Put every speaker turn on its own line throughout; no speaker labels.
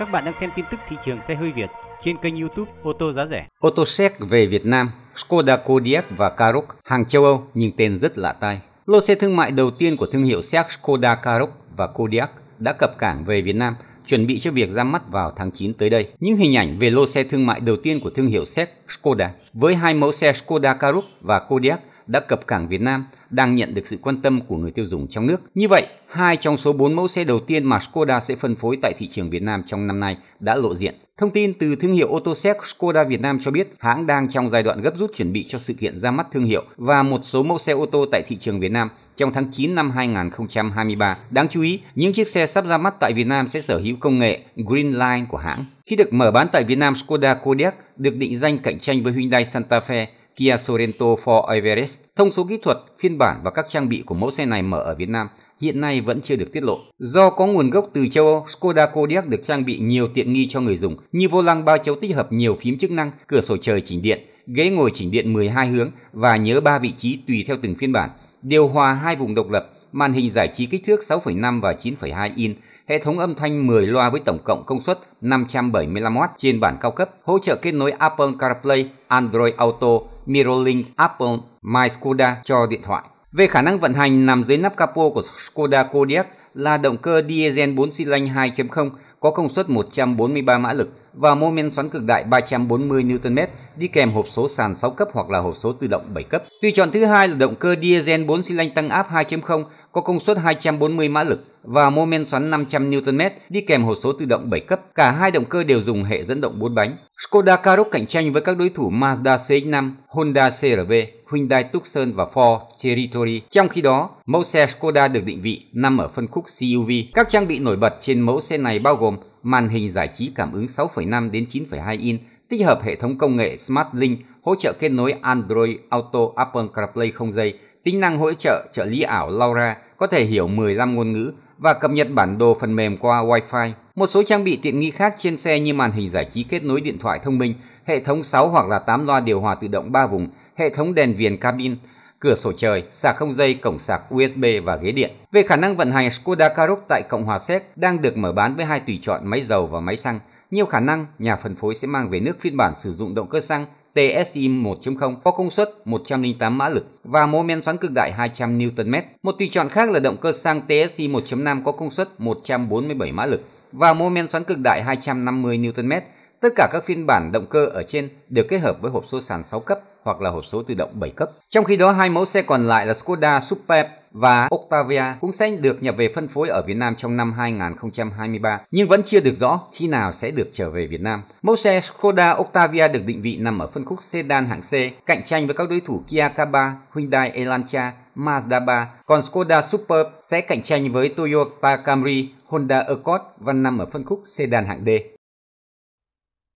Các bạn đang xem tin tức thị trường xe hơi Việt trên kênh YouTube ô tô giá rẻ. Ô tô Séc về Việt Nam, Skoda Kodiaq và Karoq, hàng châu Âu nhưng tên rất lạ tai. Lô xe thương mại đầu tiên của thương hiệu Séc Skoda Karoq và Kodiaq đã cập cảng về Việt Nam chuẩn bị cho việc ra mắt vào tháng 9 tới đây. Những hình ảnh về lô xe thương mại đầu tiên của thương hiệu Séc Skoda với hai mẫu xe Skoda Karoq và Kodiaq đã cập cảng Việt Nam đang nhận được sự quan tâm của người tiêu dùng trong nước. Như vậy, hai trong số 4 mẫu xe đầu tiên mà Skoda sẽ phân phối tại thị trường Việt Nam trong năm nay đã lộ diện. Thông tin từ thương hiệu ô tô séc Skoda Việt Nam cho biết hãng đang trong giai đoạn gấp rút chuẩn bị cho sự kiện ra mắt thương hiệu và một số mẫu xe ô tô tại thị trường Việt Nam trong tháng 9 năm 2023. Đáng chú ý, những chiếc xe sắp ra mắt tại Việt Nam sẽ sở hữu công nghệ Green Line của hãng. Khi được mở bán tại Việt Nam, Skoda Kodiaq được định danh cạnh tranh với Hyundai Santa Fe Kia Sorento for Everest. Thông số kỹ thuật, phiên bản và các trang bị của mẫu xe này mở ở Việt Nam hiện nay vẫn chưa được tiết lộ. Do có nguồn gốc từ châu Âu, Skoda Kodiaq được trang bị nhiều tiện nghi cho người dùng như vô lăng bao chấu tích hợp nhiều phím chức năng, cửa sổ trời chỉnh điện, ghế ngồi chỉnh điện 12 hướng và nhớ 3 vị trí tùy theo từng phiên bản, điều hòa hai vùng độc lập, màn hình giải trí kích thước 6,5 và 9,2 inch, hệ thống âm thanh 10 loa với tổng cộng công suất 575W trên bản cao cấp, hỗ trợ kết nối Apple CarPlay, Android Auto, Mirrorlink Apple My Skoda cho điện thoại. Về khả năng vận hành nằm dưới nắp capo của Skoda Kodiaq là động cơ diesel 4 xi lanh 2.0 có công suất 143 mã lực và mô men xoắn cực đại 340 Nm đi kèm hộp số sàn 6 cấp hoặc là hộp số tự động 7 cấp. Tùy chọn thứ hai là động cơ diesel 4 xi lanh tăng áp 2.0 có công suất 240 mã lực và mô men xoắn 500 Nm đi kèm hộp số tự động 7 cấp. Cả hai động cơ đều dùng hệ dẫn động 4 bánh. Skoda Karoq cạnh tranh với các đối thủ Mazda CX-5, Honda CR-V, Hyundai Tucson và Ford Territory. Trong khi đó, mẫu xe Skoda được định vị nằm ở phân khúc CUV. Các trang bị nổi bật trên mẫu xe này bao gồm màn hình giải trí cảm ứng 6,5 đến 9,2 inch, tích hợp hệ thống công nghệ SmartLink, hỗ trợ kết nối Android Auto Apple CarPlay không dây, tính năng hỗ trợ trợ lý ảo Laura có thể hiểu 15 ngôn ngữ và cập nhật bản đồ phần mềm qua Wi-Fi. Một số trang bị tiện nghi khác trên xe như màn hình giải trí kết nối điện thoại thông minh, hệ thống 6 hoặc là 8 loa điều hòa tự động 3 vùng, hệ thống đèn viền cabin, cửa sổ trời, sạc không dây, cổng sạc USB và ghế điện. Về khả năng vận hành, Skoda Karoq tại Cộng hòa Séc đang được mở bán với hai tùy chọn máy dầu và máy xăng. Nhiều khả năng nhà phân phối sẽ mang về nước phiên bản sử dụng động cơ xăng TSI 1.0 có công suất 108 mã lực và mô men xoắn cực đại 200 Nm. Một tùy chọn khác là động cơ xăng TSI 1.5 có công suất 147 mã lực và mô men xoắn cực đại 250 Nm Tất cả các phiên bản động cơ ở trên đều kết hợp với hộp số sàn 6 cấp hoặc là hộp số tự động 7 cấp. Trong khi đó hai mẫu xe còn lại là Skoda Superb và Octavia cũng sẽ được nhập về phân phối ở Việt Nam trong năm 2023 nhưng vẫn chưa được rõ khi nào sẽ được trở về Việt Nam. Mẫu xe Skoda Octavia được định vị nằm ở phân khúc sedan hạng C, cạnh tranh với các đối thủ Kia K3, Hyundai Elantra, Mazda 3, còn Skoda Superb sẽ cạnh tranh với Toyota Camry, Honda Accord và nằm ở phân khúc sedan hạng D.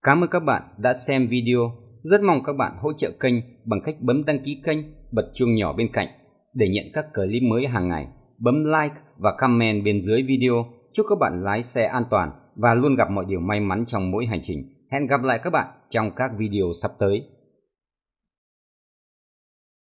Cảm ơn các bạn đã xem video. Rất mong các bạn hỗ trợ kênh bằng cách bấm đăng ký kênh, bật chuông nhỏ bên cạnh để nhận các clip mới hàng ngày. Bấm like và comment bên dưới video. Chúc các bạn lái xe an toàn và luôn gặp mọi điều may mắn trong mỗi hành trình. Hẹn gặp lại các bạn trong các video sắp tới.